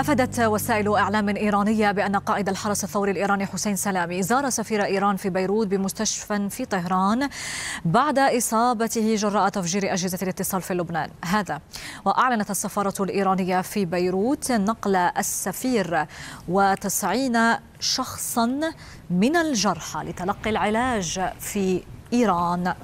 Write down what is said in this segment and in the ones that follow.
أفادت وسائل إعلام إيرانية بأن قائد الحرس الثوري الإيراني حسين سلامي زار سفير إيران في بيروت بمستشفى في طهران بعد إصابته جراء تفجير أجهزة الاتصال في لبنان هذا وأعلنت السفارة الإيرانية في بيروت نقل السفير وتسعين شخصا من الجرحى لتلقي العلاج في إيران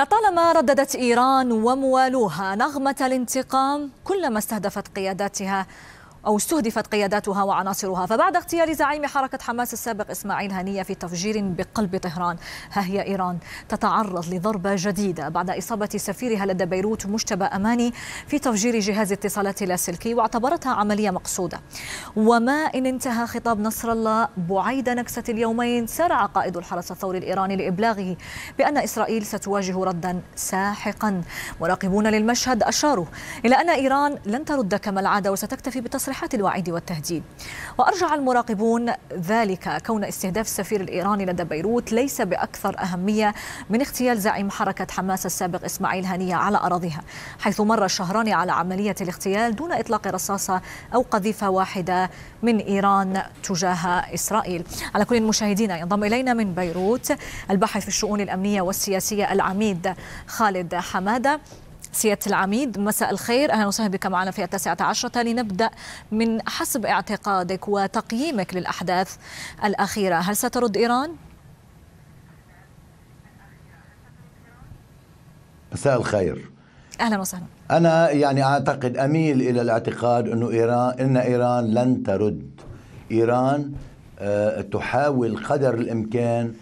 لطالما رددت إيران وموالوها نغمة الانتقام كلما استهدفت قياداتها أو استهدفت قياداتها وعناصرها فبعد اغتيال زعيم حركة حماس السابق إسماعيل هنية في تفجير بقلب طهران ها هي إيران تتعرض لضربة جديدة بعد إصابة سفيرها لدى بيروت مجتبى أماني في تفجير جهاز اتصالات لاسلكي واعتبرتها عملية مقصودة وما إن انتهى خطاب نصر الله بعيد نكسة اليومين سارع قائد الحرس الثوري الإيراني لإبلاغه بأن إسرائيل ستواجه ردا ساحقا مراقبون للمشهد أشاروا إلى أن إيران لن ترد كما العادة وستكتفي بتصريح تصريحات الوعيد والتهديد وأرجع المراقبون ذلك كون استهداف السفير الإيراني لدى بيروت ليس بأكثر أهمية من اغتيال زعيم حركة حماس السابق إسماعيل هنية على أراضيها حيث مر شهران على عملية الاغتيال دون إطلاق رصاصة أو قذيفة واحدة من إيران تجاه إسرائيل على كل المشاهدين ينضم إلينا من بيروت الباحث في الشؤون الأمنية والسياسية العميد خالد حمادة سيادة العميد مساء الخير أهلا وسهلا بك معنا في التاسعة عشرة لنبدأ من حسب اعتقادك وتقييمك للأحداث الأخيرة هل سترد إيران؟ مساء الخير اهلا وسهلا انا يعني اعتقد اميل الى الاعتقاد انه ايران ان ايران لن ترد ايران آه، تحاول قدر الامكان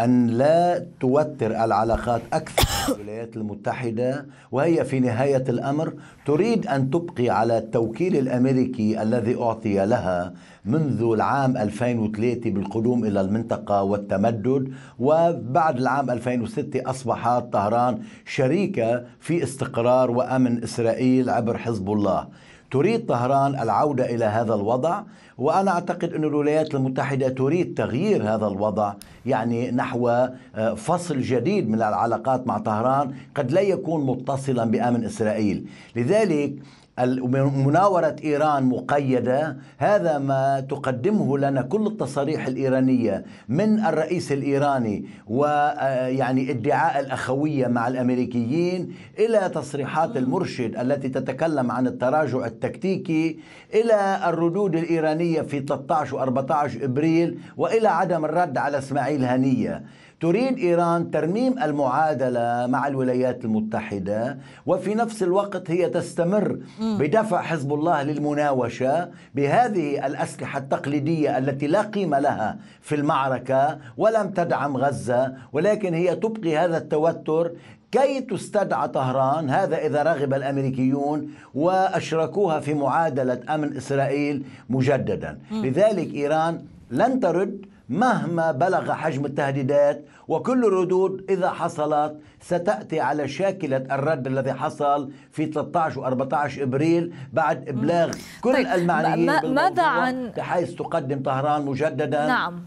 ان لا توتر العلاقات اكثر الولايات المتحدة وهي في نهاية الأمر تريد أن تبقي على التوكيل الأمريكي الذي أعطي لها منذ العام 2003 بالقدوم إلى المنطقة والتمدد وبعد العام 2006 أصبحت طهران شريكة في استقرار وأمن إسرائيل عبر حزب الله تريد طهران العودة إلى هذا الوضع وأنا أعتقد أن الولايات المتحدة تريد تغيير هذا الوضع يعني نحو آه، فصل جديد من العلاقات مع طهران قد لا يكون متصلا بأمن إسرائيل لذلك مناورة إيران مقيدة هذا ما تقدمه لنا كل التصاريح الإيرانية من الرئيس الإيراني ويعني آه، ادعاء الأخوية مع الأمريكيين إلى تصريحات المرشد التي تتكلم عن التراجع التكتيكي إلى الردود الإيرانية في 13 و 14 إبريل وإلى عدم الرد على إسماعيل هنية تريد إيران ترميم المعادلة مع الولايات المتحدة وفي نفس الوقت هي تستمر بدفع حزب الله للمناوشة بهذه الأسلحة التقليدية التي لا قيمة لها في المعركة ولم تدعم غزة ولكن هي تبقي هذا التوتر كي تستدعى طهران هذا إذا رغب الأمريكيون وأشركوها في معادلة أمن إسرائيل مجددا لذلك إيران لن ترد مهما بلغ حجم التهديدات وكل الردود إذا حصلت ستأتي على شاكلة الرد الذي حصل في 13 و14 إبريل بعد إبلاغ كل طيب المعنيين ماذا عن بحيث تقدم طهران مجددا نعم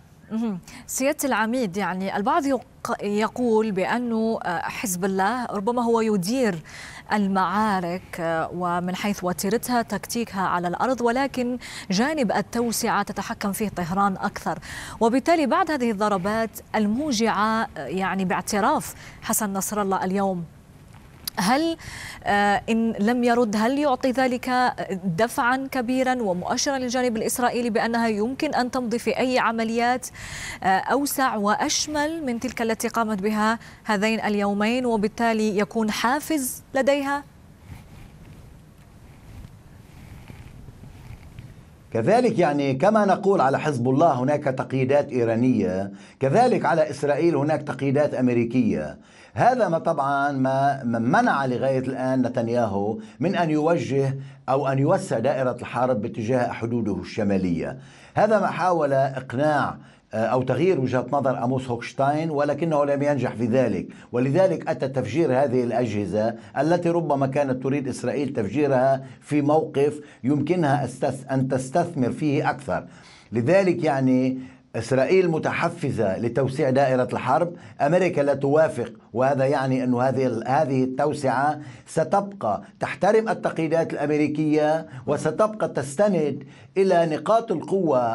سياده العميد يعني البعض يقول بانه آه، حزب الله ربما هو يدير المعارك آه، ومن حيث وتيرتها تكتيكها على الارض ولكن جانب التوسعه تتحكم فيه طهران اكثر وبالتالي بعد هذه الضربات الموجعه آه، يعني باعتراف حسن نصر الله اليوم هل آه، إن لم يرد هل يعطي ذلك دفعا كبيرا ومؤشرا للجانب الإسرائيلي بأنها يمكن أن تمضي في أي عمليات آه، أوسع وأشمل من تلك التي قامت بها هذين اليومين وبالتالي يكون حافز لديها كذلك يعني كما نقول على حزب الله هناك تقييدات إيرانية كذلك على إسرائيل هناك تقييدات أمريكية هذا ما طبعا ما منع لغاية الآن نتنياهو من أن يوجه أو أن يوسع دائرة الحرب باتجاه حدوده الشمالية هذا ما حاول إقناع آه، أو تغيير وجهة نظر أموس هوكشتاين ولكنه لم ينجح في ذلك ولذلك أتى تفجير هذه الأجهزة التي ربما كانت تريد إسرائيل تفجيرها في موقف يمكنها أن تستثمر فيه أكثر لذلك يعني إسرائيل متحفزة لتوسيع دائرة الحرب أمريكا لا توافق وهذا يعني أن هذه هذه التوسعة ستبقى تحترم التقييدات الأمريكية وستبقى تستند إلى نقاط القوة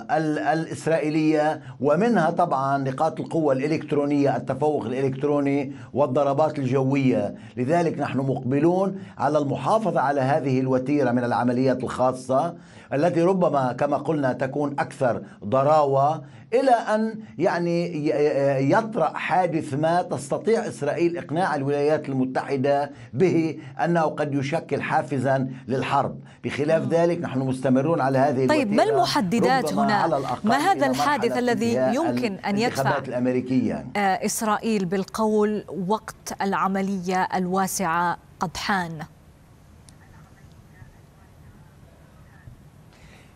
الإسرائيلية ومنها طبعا نقاط القوة الإلكترونية التفوق الإلكتروني والضربات الجوية لذلك نحن مقبلون على المحافظة على هذه الوتيرة من العمليات الخاصة التي ربما كما قلنا تكون أكثر ضراوة إلى أن يعني يطرأ حادث ما تستطيع إسرائيل إسرائيل إقناع الولايات المتحدة به أنه قد يشكل حافزا للحرب بخلاف آه. ذلك نحن مستمرون على هذه طيب ما المحددات هنا على ما هذا الحادث الذي يمكن أن يدفع الأمريكية آه، إسرائيل بالقول وقت العملية الواسعة قد حان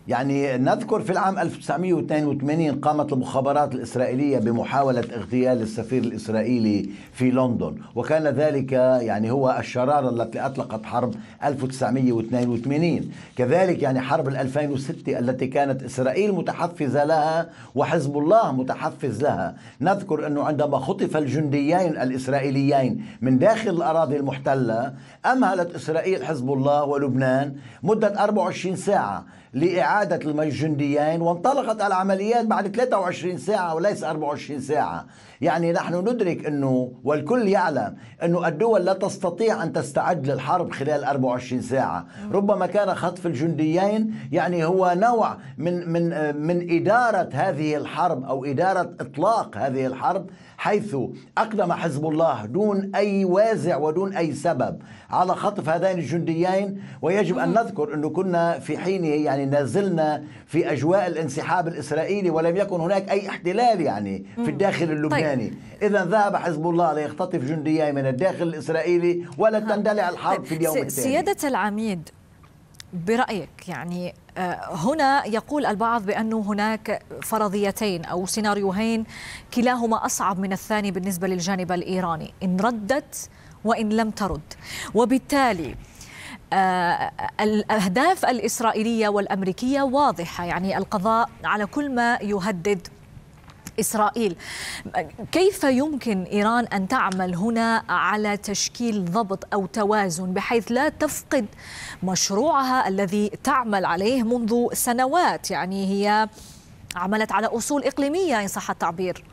يعني نذكر في العام 1982 قامت المخابرات الإسرائيلية بمحاولة اغتيال السفير الإسرائيلي في لندن وكان ذلك يعني هو الشرارة التي أطلقت حرب 1982 كذلك يعني حرب 2006 التي كانت إسرائيل متحفزة لها وحزب الله متحفز لها نذكر أنه عندما خطف الجنديين الإسرائيليين من داخل الأراضي المحتلة أمهلت إسرائيل حزب الله ولبنان مدة 24 ساعة لإعادة الجنديين وانطلقت العمليات بعد 23 ساعة وليس 24 ساعة يعني نحن ندرك أنه والكل يعلم أنه الدول لا تستطيع أن تستعد للحرب خلال 24 ساعة ربما كان خطف الجنديين يعني هو نوع من, من, من إدارة هذه الحرب أو إدارة إطلاق هذه الحرب حيث أقدم حزب الله دون أي وازع ودون أي سبب على خطف هذين الجنديين ويجب أن نذكر أنه كنا في حينه يعني نازلنا في أجواء الانسحاب الإسرائيلي ولم يكن هناك أي احتلال يعني في الداخل طيب. اللبناني طيب. إذا ذهب حزب الله ليختطف جنديين من الداخل الإسرائيلي ولا تندلع الحرب في اليوم التالي سيادة العميد برأيك يعني آه، هنا يقول البعض بأن هناك فرضيتين أو سيناريوهين كلاهما أصعب من الثاني بالنسبة للجانب الإيراني إن ردت وإن لم ترد وبالتالي آه، الأهداف الإسرائيلية والأمريكية واضحة يعني القضاء على كل ما يهدد إسرائيل كيف يمكن إيران أن تعمل هنا على تشكيل ضبط أو توازن بحيث لا تفقد مشروعها الذي تعمل عليه منذ سنوات يعني هي عملت على أصول إقليمية إن صح التعبير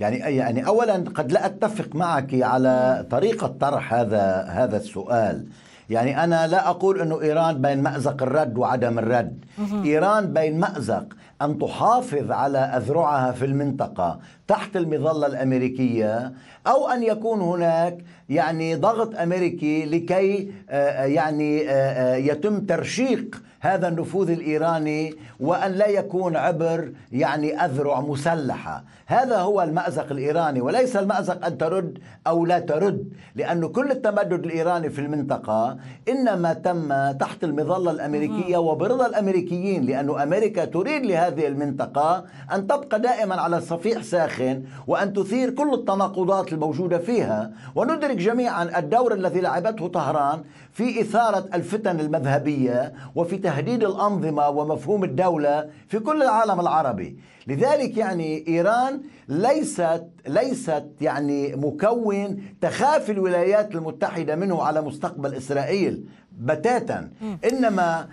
يعني يعني اولا قد لا اتفق معك على طريقه طرح هذا هذا السؤال يعني أنا لا أقول أنه إيران بين مأزق الرد وعدم الرد إيران بين مأزق أن تحافظ على أذرعها في المنطقة تحت المظلة الأمريكية أو أن يكون هناك يعني ضغط أمريكي لكي آه، آه، يعني آه، يتم ترشيق هذا النفوذ الإيراني وأن لا يكون عبر يعني أذرع مسلحة هذا هو المأزق الإيراني وليس المأزق أن ترد أو لا ترد لأن كل التمدد الإيراني في المنطقة إنما تم تحت المظلة الأمريكية وبرضا الأمريكيين لأن أمريكا تريد لهذه المنطقة أن تبقى دائما على صفيح ساخن تسخن وأن تثير كل التناقضات الموجودة فيها وندرك جميعا الدور الذي لعبته طهران في إثارة الفتن المذهبية وفي تهديد الأنظمة ومفهوم الدولة في كل العالم العربي لذلك يعني إيران ليست ليست يعني مكون تخاف الولايات المتحدة منه على مستقبل إسرائيل بتاتا إنما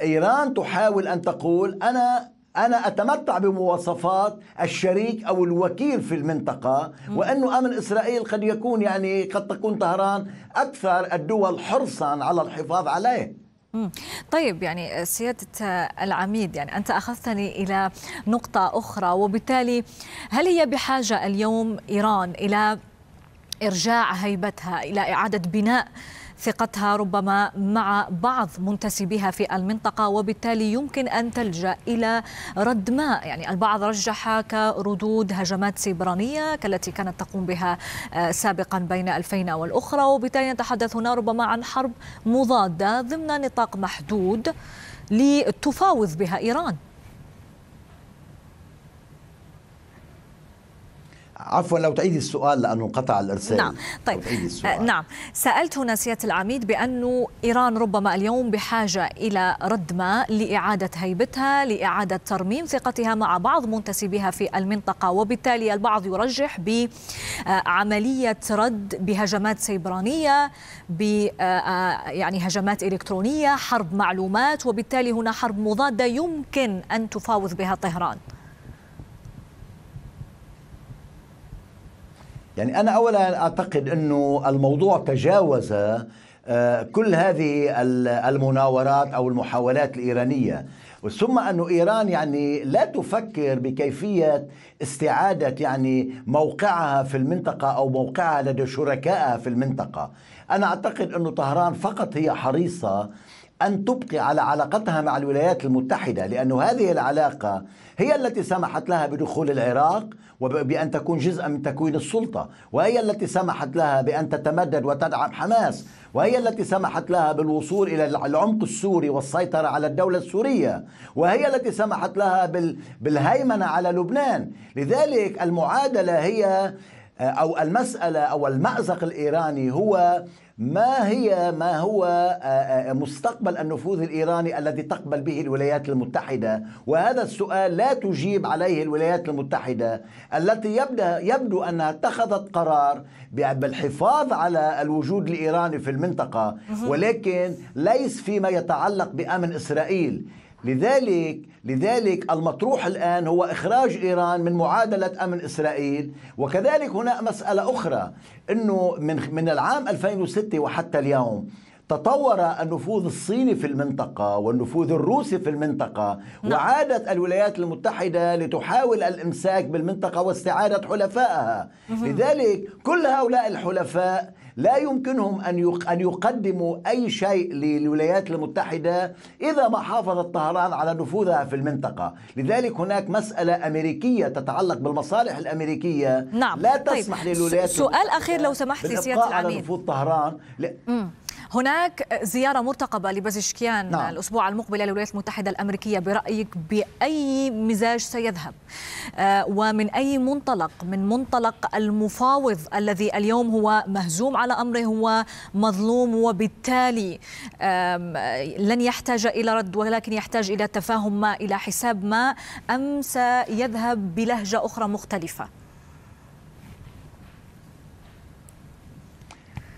إيران تحاول أن تقول أنا أنا أتمتع بمواصفات الشريك أو الوكيل في المنطقة وأنه أمن إسرائيل قد يكون يعني قد تكون طهران أكثر الدول حرصا على الحفاظ عليه طيب يعني سيادة العميد يعني أنت أخذتني إلى نقطة أخرى وبالتالي هل هي بحاجة اليوم إيران إلى إرجاع هيبتها إلى إعادة بناء ثقتها ربما مع بعض منتسبيها في المنطقة وبالتالي يمكن أن تلجأ إلى رد ما يعني البعض رجح كردود هجمات سيبرانية كالتي كانت تقوم بها آه، سابقا بين الفينة والأخرى وبالتالي نتحدث هنا ربما عن حرب مضادة ضمن نطاق محدود لتفاوض بها إيران عفوا لو تعيدي السؤال لانه انقطع الارسال نعم طيب آه، نعم سالت هنا سياده العميد بانه ايران ربما اليوم بحاجه الى رد ما لاعاده هيبتها لاعاده ترميم ثقتها مع بعض منتسبيها في المنطقه وبالتالي البعض يرجح بعمليه رد بهجمات سيبرانيه ب آه، آه، يعني هجمات الكترونيه حرب معلومات وبالتالي هنا حرب مضاده يمكن ان تفاوض بها طهران يعني أنا أولا أعتقد أنه الموضوع تجاوز آه، كل هذه المناورات أو المحاولات الإيرانية ثم أن إيران يعني لا تفكر بكيفية استعادة يعني موقعها في المنطقة أو موقعها لدى شركائها في المنطقة أنا أعتقد أن طهران فقط هي حريصة أن تبقي على علاقتها مع الولايات المتحدة لأن هذه العلاقة هي التي سمحت لها بدخول العراق وبأن تكون جزءا من تكوين السلطة وهي التي سمحت لها بأن تتمدد وتدعم حماس وهي التي سمحت لها بالوصول إلى العمق السوري والسيطرة على الدولة السورية وهي التي سمحت لها بالهيمنة على لبنان لذلك المعادلة هي آه، أو المسألة أو المأزق الإيراني هو ما هي ما هو آه، آه، مستقبل النفوذ الايراني الذي تقبل به الولايات المتحده وهذا السؤال لا تجيب عليه الولايات المتحده التي يبدا يبدو انها اتخذت قرار بالحفاظ على الوجود الايراني في المنطقه ولكن ليس فيما يتعلق بامن اسرائيل لذلك لذلك المطروح الآن هو إخراج إيران من معادلة أمن إسرائيل وكذلك هناك مسألة أخرى أنه من, من العام 2006 وحتى اليوم تطور النفوذ الصيني في المنطقة والنفوذ الروسي في المنطقة نعم. وعادت الولايات المتحدة لتحاول الإمساك بالمنطقة واستعادة حلفائها لذلك كل هؤلاء الحلفاء لا يمكنهم أن يقدموا أي شيء للولايات المتحدة إذا ما حافظت طهران على نفوذها في المنطقة لذلك هناك مسألة أمريكية تتعلق بالمصالح الأمريكية نعم. لا طيب. تسمح طيب. للولايات سؤال أخير لو سمحت سيادة العميد على نفوذ طهران ل... هناك زيارة مرتقبة لبازشكيان نعم. الأسبوع المقبل للولايات المتحدة الأمريكية برأيك بأي مزاج سيذهب آه، ومن أي منطلق من منطلق المفاوض الذي اليوم هو مهزوم على أمره هو مظلوم وبالتالي لن يحتاج إلى رد ولكن يحتاج إلى تفاهم ما إلى حساب ما أم سيذهب بلهجة أخرى مختلفة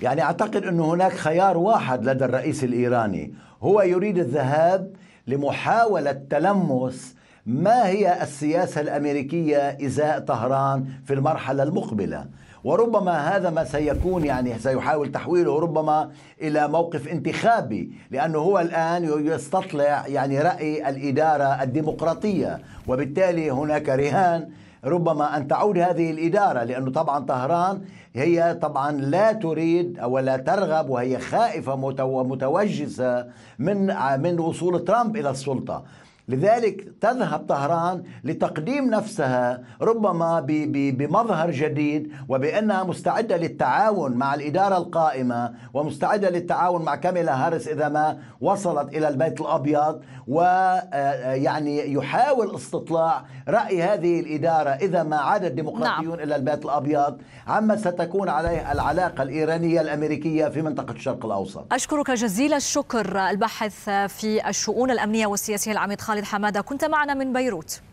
يعني أعتقد أن هناك خيار واحد لدى الرئيس الإيراني هو يريد الذهاب لمحاولة تلمس ما هي السياسة الأمريكية إزاء طهران في المرحلة المقبلة وربما هذا ما سيكون يعني سيحاول تحويله ربما الى موقف انتخابي لانه هو الان يستطلع يعني راي الاداره الديمقراطيه وبالتالي هناك رهان ربما أن تعود هذه الإدارة لأنه طبعا طهران هي طبعا لا تريد أو لا ترغب وهي خائفة ومتوجسة من من وصول ترامب إلى السلطة لذلك تذهب طهران لتقديم نفسها ربما بمظهر جديد وبأنها مستعدة للتعاون مع الإدارة القائمة ومستعدة للتعاون مع كاميلا هارس إذا ما وصلت إلى البيت الأبيض ويعني آه، آه، يحاول استطلاع رأي هذه الإدارة إذا ما عاد الديمقراطيون نعم. إلى البيت الأبيض عما ستكون عليه العلاقة الإيرانية الأمريكية في منطقة الشرق الأوسط أشكرك جزيل الشكر الباحث في الشؤون الأمنية والسياسية العميد خالد خالد حماده كنت معنا من بيروت